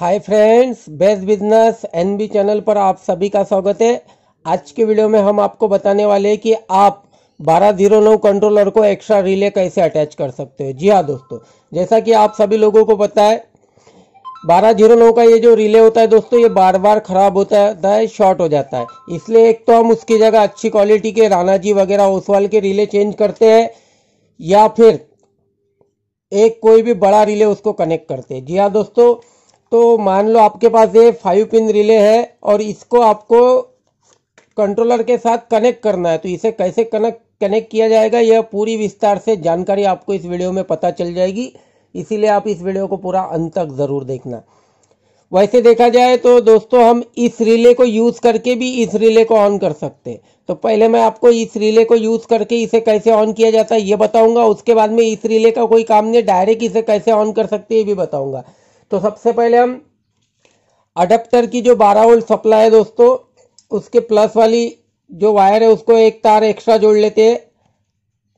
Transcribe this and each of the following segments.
हाय friends best business N B channel पर आप सभी का स्वागत है आज के वीडियो में हम आपको बताने वाले हैं कि आप बारह जीरो नौ कंट्रोलर को एक्स्ट्रा रिले कैसे अटैच कर सकते हो जी हाँ दोस्तों जैसा कि आप सभी लोगों को पता है बारह जीरो नौ का ये जो रिले होता है दोस्तों ये बार बार खराब होता है शॉर्ट हो जाता है इसलिए एक तो हम उसकी जगह अच्छी क्वालिटी के राना जी वगैरह ओसवाल के रिले चेंज करते हैं या फिर एक कोई भी बड़ा रिले उसको कनेक्ट करते हैं जी हाँ दोस्तों तो मान लो आपके पास ये फाइव पिन रिले है और इसको आपको कंट्रोलर के साथ कनेक्ट करना है तो इसे कैसे कनेक्ट कनेक्ट किया जाएगा यह पूरी विस्तार से जानकारी आपको इस वीडियो में पता चल जाएगी इसीलिए आप इस वीडियो को पूरा अंत तक ज़रूर देखना वैसे देखा जाए तो दोस्तों हम इस रिले को यूज़ करके भी इस रिले को ऑन कर सकते हैं तो पहले मैं आपको इस रिले को यूज़ करके इसे कैसे ऑन किया जाता है ये बताऊंगा उसके बाद में इस रिले का कोई काम नहीं डायरेक्ट इसे कैसे ऑन कर सकते ये भी बताऊंगा तो सबसे पहले हम अडप्टर की जो 12 वोल्ट सप्लाई है दोस्तों उसके प्लस वाली जो वायर है उसको एक तार एक्स्ट्रा जोड़ लेते हैं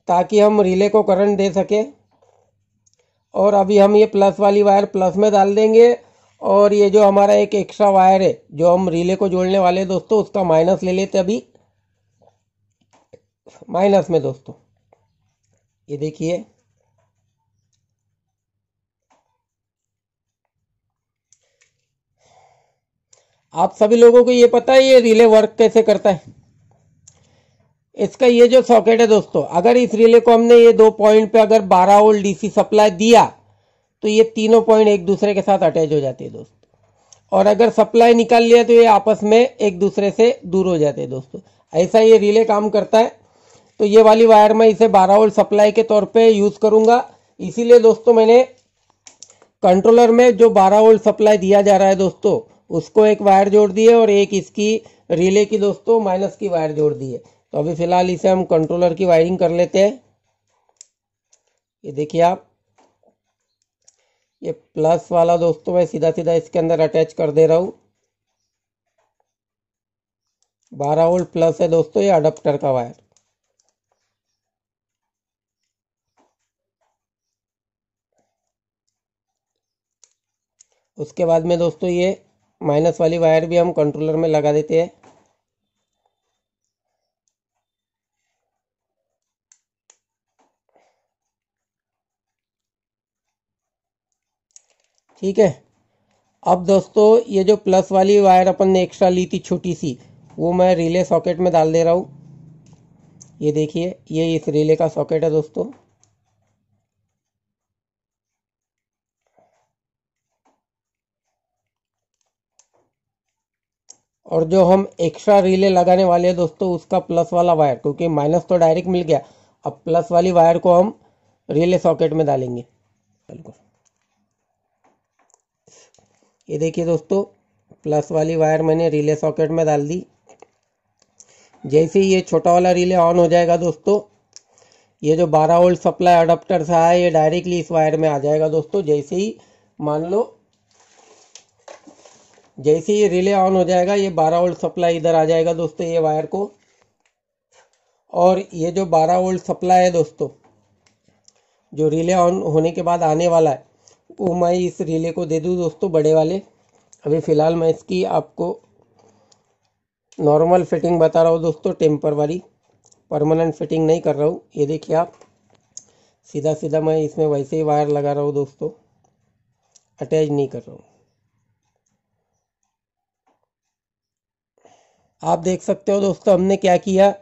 ताकि हम रिले को करंट दे सके और अभी हम ये प्लस वाली वायर प्लस में डाल देंगे और ये जो हमारा एक एक्स्ट्रा वायर है जो हम रिले को जोड़ने वाले दोस्तों उसका माइनस ले लेते अभी माइनस में दोस्तों ये देखिए आप सभी लोगों को ये पता है ये रिले वर्क कैसे करता है इसका ये जो सॉकेट है दोस्तों अगर इस रिले को हमने ये दो पॉइंट पे अगर 12 वोल्ट डीसी सप्लाई दिया तो ये तीनों पॉइंट एक दूसरे के साथ अटैच हो जाते हैं दोस्तों और अगर सप्लाई निकाल लिया तो ये आपस में एक दूसरे से दूर हो जाते हैं दोस्तों ऐसा ये रिले काम करता है तो ये वाली वायर मैं इसे बारह वोल्ट सप्लाई के तौर पर यूज़ करूंगा इसीलिए दोस्तों मैंने कंट्रोलर में जो 12 वोल्ट सप्लाई दिया जा रहा है दोस्तों उसको एक वायर जोड़ दिए और एक इसकी रिले की दोस्तों माइनस की वायर जोड़ दी है तो अभी फिलहाल इसे हम कंट्रोलर की वायरिंग कर लेते हैं ये देखिए आप ये प्लस वाला दोस्तों मैं सीधा सीधा इसके अंदर अटैच कर दे रहा हूं बारह वोल्ट प्लस है दोस्तों ये अडप्टर का वायर उसके बाद में दोस्तों ये माइनस वाली वायर भी हम कंट्रोलर में लगा देते हैं ठीक है अब दोस्तों ये जो प्लस वाली वायर अपन ने एक्स्ट्रा ली थी छोटी सी वो मैं रिले सॉकेट में डाल दे रहा हूँ ये देखिए ये इस रिले का सॉकेट है दोस्तों और जो हम एक्स्ट्रा रिले लगाने वाले हैं दोस्तों उसका प्लस वाला वायर क्योंकि माइनस तो डायरेक्ट मिल गया अब प्लस वाली वायर को हम रिले सॉकेट में डालेंगे ये देखिए दोस्तों प्लस वाली वायर मैंने रिले सॉकेट में डाल दी जैसे ही ये छोटा वाला रिले ऑन हो जाएगा दोस्तों ये जो 12 वोल्ट सप्लाई अडाप्टर से आया ये डायरेक्टली इस वायर में आ जाएगा दोस्तों जैसे ही मान लो जैसे ये रिले ऑन हो जाएगा ये 12 वोल्ट सप्लाई इधर आ जाएगा दोस्तों ये वायर को और ये जो 12 वोल्ट सप्लाई है दोस्तों जो रिले ऑन होने के बाद आने वाला है वो मैं इस रिले को दे दूँ दोस्तों बड़े वाले अभी फ़िलहाल मैं इसकी आपको नॉर्मल फिटिंग बता रहा हूँ दोस्तों टेम्परवरी परमानेंट फिटिंग नहीं कर रहा हूँ ये देखिए आप सीधा सीधा मैं इसमें वैसे ही वायर लगा रहा हूँ दोस्तों अटैच नहीं कर रहा हूँ आप देख सकते हो दोस्तों हमने क्या किया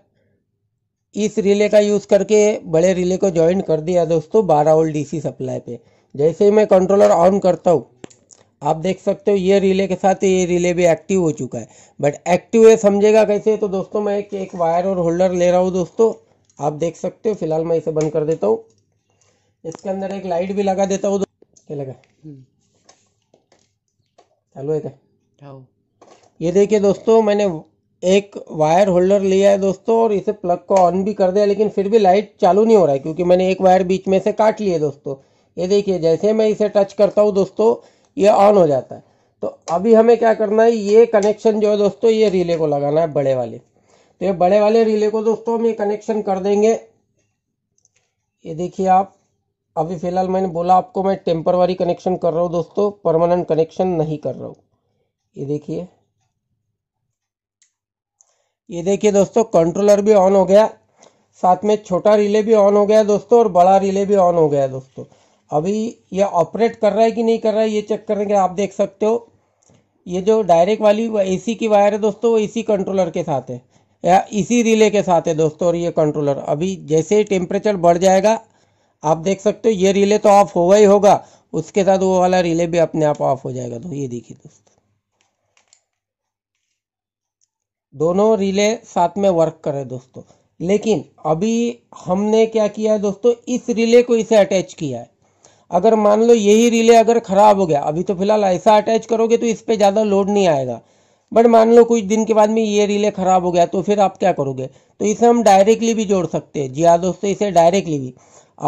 इस रिले का यूज़ करके बड़े रिले को ज्वाइन कर दिया दोस्तों बारह ओल्ट डीसी सप्लाई पे जैसे ही मैं कंट्रोलर ऑन करता हूँ आप देख सकते हो ये रिले के साथ ये रिले भी एक्टिव हो चुका है बट एक्टिव है समझेगा कैसे तो दोस्तों मैं एक एक वायर और होल्डर ले रहा हूँ दोस्तों आप देख सकते हो फिलहाल मैं इसे बंद कर देता हूँ इसके अंदर एक लाइट भी लगा देता हूँ क्या लगा हम्म। चालू है क्या ये देखिए दोस्तों मैंने एक वायर होल्डर लिया है दोस्तों और इसे प्लग को ऑन भी कर दिया लेकिन फिर भी लाइट चालू नहीं हो रहा है क्योंकि मैंने एक वायर बीच में से काट लिया दोस्तों ये देखिए जैसे मैं इसे टच करता हूँ दोस्तों ये ऑन हो जाता है तो अभी हमें क्या करना है ये कनेक्शन जो है दोस्तों ये रिले को लगाना है बड़े वाले तो ये बड़े वाले रिले को दोस्तों हम ये कनेक्शन कर देंगे ये देखिए आप अभी फिलहाल मैंने बोला आपको मैं टेम्परवरी कनेक्शन कर रहा हूँ दोस्तों परमानेंट कनेक्शन नहीं कर रहा हूँ ये देखिए ये देखिए दोस्तों कंट्रोलर भी ऑन हो गया साथ में छोटा रिले भी ऑन हो गया दोस्तों और बड़ा रिले भी ऑन हो गया दोस्तों अभी ये ऑपरेट कर रहा है कि नहीं कर रहा है ये चेक करेंगे आप देख सकते हो ये जो डायरेक्ट वाली एसी की वायर है दोस्तों वो इसी कंट्रोलर के साथ है या इसी रिले के साथ है दोस्तों और ये कंट्रोलर अभी जैसे ही टेम्परेचर बढ़ जाएगा आप देख सकते हो ये रिले तो ऑफ होगा ही होगा उसके साथ वो वाला रिले भी अपने आप ऑफ हो जाएगा तो ये देखिए दोस्तों दोनों रिले साथ में वर्क करे दोस्तों लेकिन अभी हमने क्या किया है दोस्तों इस रिले को इसे अटैच किया है अगर मान लो यही रिले अगर खराब हो गया अभी तो फिलहाल ऐसा अटैच करोगे तो इस पर ज़्यादा लोड नहीं आएगा बट मान लो कुछ दिन के बाद में ये रिले खराब हो गया तो फिर आप क्या करोगे तो इसे हम डायरेक्टली भी जोड़ सकते हैं जी हाँ दोस्तों इसे डायरेक्टली भी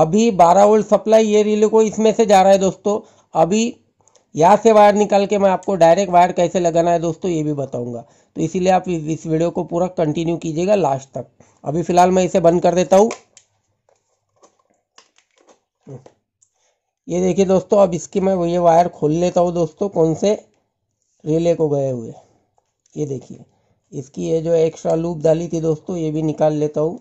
अभी 12 वोल्ट सप्लाई ये रिले को इसमें से जा रहा है दोस्तों अभी यहाँ से वायर निकाल के मैं आपको डायरेक्ट वायर कैसे लगाना है दोस्तों ये भी बताऊंगा तो इसीलिए आप इस वीडियो को पूरा कंटिन्यू कीजिएगा लास्ट तक अभी फिलहाल मैं इसे बंद कर देता हूँ ये देखिए दोस्तों अब इसकी मैं ये वायर खोल लेता हूँ दोस्तों कौन से रिले को गए हुए ये देखिए इसकी ये जो एक्स्ट्रा लूप डाली थी दोस्तों ये भी निकाल लेता हूँ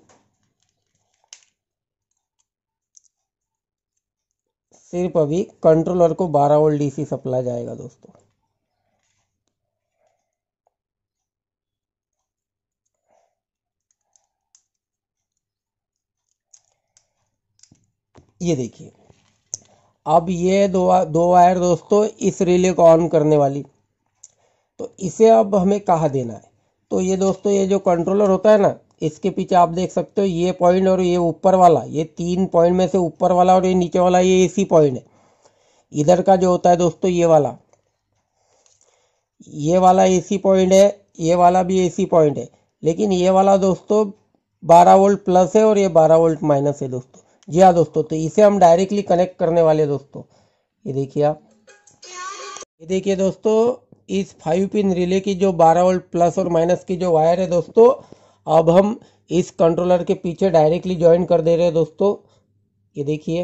सिर्फ अभी कंट्रोलर को 12 वोल्ट डीसी सप्लाई जाएगा दोस्तों ये देखिए अब ये दो दो वायर दोस्तों इस रिले को ऑन करने वाली तो इसे अब हमें कहा देना है तो ये दोस्तों ये जो कंट्रोलर होता है ना इसके पीछे आप देख सकते हो ये पॉइंट और ये ऊपर वाला ये तीन पॉइंट में से ऊपर वाला और ये नीचे वाला ये इसी पॉइंट है इधर का जो होता है दोस्तों ये वाला ये वाला एसी पॉइंट है ये वाला भी एसी पॉइंट है लेकिन ये वाला दोस्तों 12 वोल्ट प्लस है और ये 12 वोल्ट माइनस है दोस्तों जी हाँ दोस्तों तो इसे हम डायरेक्टली कनेक्ट करने वाले दोस्तों ये देखिए आप ये देखिए दोस्तों इस फाइव पिन रिले की जो बारह वोल्ट प्लस और माइनस की जो वायर है दोस्तों अब हम इस कंट्रोलर के पीछे डायरेक्टली ज्वाइन कर दे रहे हैं दोस्तों ये देखिए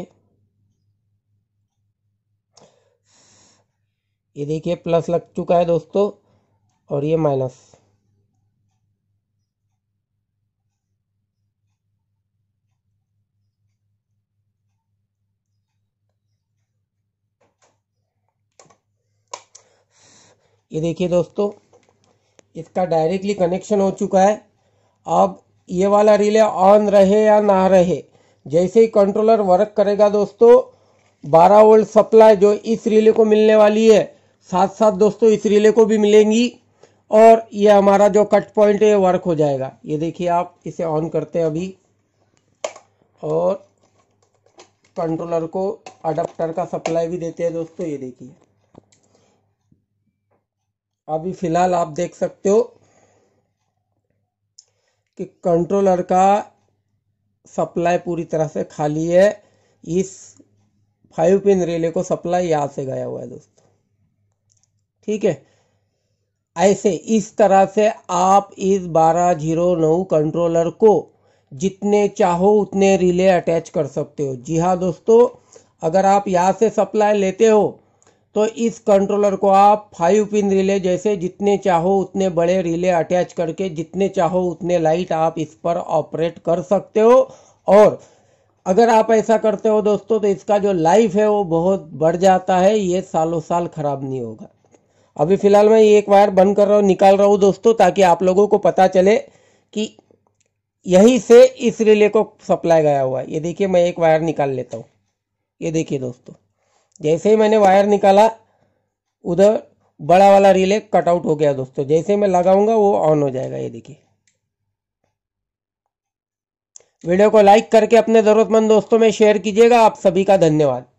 ये देखिए प्लस लग चुका है दोस्तों और ये माइनस ये देखिए दोस्तों इसका डायरेक्टली कनेक्शन हो चुका है अब ये वाला रिले ऑन रहे या ना रहे जैसे ही कंट्रोलर वर्क करेगा दोस्तों 12 वोल्ट सप्लाई जो इस रिले को मिलने वाली है साथ साथ दोस्तों इस रिले को भी मिलेंगी और ये हमारा जो कट पॉइंट है वर्क हो जाएगा ये देखिए आप इसे ऑन करते हैं अभी और कंट्रोलर को अडाप्टर का सप्लाई भी देते हैं दोस्तों ये देखिए अभी फिलहाल आप देख सकते हो कि कंट्रोलर का सप्लाई पूरी तरह से खाली है इस फाइव पिन रिले को सप्लाई यहाँ से गया हुआ है दोस्तों ठीक है ऐसे इस तरह से आप इस बारह जीरो नौ कंट्रोलर को जितने चाहो उतने रिले अटैच कर सकते हो जी हाँ दोस्तों अगर आप यहाँ से सप्लाई लेते हो तो इस कंट्रोलर को आप फाइव पिन रिले जैसे जितने चाहो उतने बड़े रिले अटैच करके जितने चाहो उतने लाइट आप इस पर ऑपरेट कर सकते हो और अगर आप ऐसा करते हो दोस्तों तो इसका जो लाइफ है वो बहुत बढ़ जाता है ये सालों साल खराब नहीं होगा अभी फिलहाल मैं एक वायर बंद कर रहा हूँ निकाल रहा हूँ दोस्तों ताकि आप लोगों को पता चले कि यहीं से इस रिले को सप्लाई गया हुआ है ये देखिए मैं एक वायर निकाल लेता हूँ ये देखिए दोस्तों जैसे ही मैंने वायर निकाला उधर बड़ा वाला रिले कट आउट हो गया दोस्तों जैसे मैं लगाऊंगा वो ऑन हो जाएगा ये देखिए वीडियो को लाइक करके अपने ज़रूरतमंद दोस्तों में शेयर कीजिएगा आप सभी का धन्यवाद